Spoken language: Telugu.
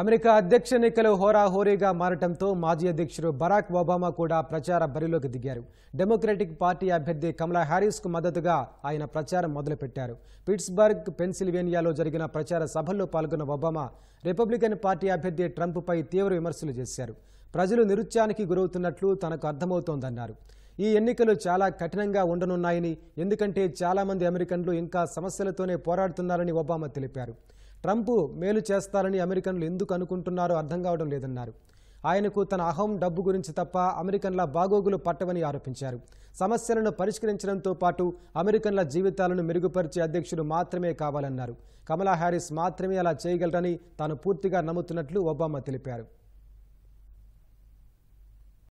అమెరికా అధ్యక్ష ఎన్నికలు హోరాహోరీగా మారటంతో మాజీ అధ్యక్షుడు బరాక్ ఒబామా కూడా ప్రచార బరిలోకి దిగారు డెమోక్రటిక్ పార్టీ అభ్యర్థి కమలా హ్యారీస్కు మద్దతుగా ఆయన ప్రచారం మొదలుపెట్టారు పిట్స్బర్గ్ పెన్సిల్వేనియాలో జరిగిన ప్రచార సభల్లో పాల్గొన్న ఒబామా రిపబ్లికన్ పార్టీ అభ్యర్థి ట్రంప్పై తీవ్ర విమర్శలు చేశారు ప్రజలు నిరుత్సాహానికి గురవుతున్నట్లు తనకు అర్థమవుతోందన్నారు ఈ ఎన్నికలు చాలా కఠినంగా ఉండనున్నాయని ఎందుకంటే చాలామంది అమెరికన్లు ఇంకా సమస్యలతోనే పోరాడుతున్నారని ఒబామా తెలిపారు ట్రంప్ మేలు చేస్తారని అమెరికన్లు ఎందుకు అనుకుంటున్నారో అర్థం కావడం లేదన్నారు ఆయనకు తన అహం డబ్బు గురించి తప్ప అమెరికన్ల బాగోగులు పట్టవని ఆరోపించారు సమస్యలను పరిష్కరించడంతో పాటు అమెరికన్ల జీవితాలను మెరుగుపరిచే అధ్యక్షుడు మాత్రమే కావాలన్నారు కమలా హ్యారిస్ మాత్రమే అలా చేయగలరని తాను పూర్తిగా నమ్ముతున్నట్లు ఒబామా తెలిపారు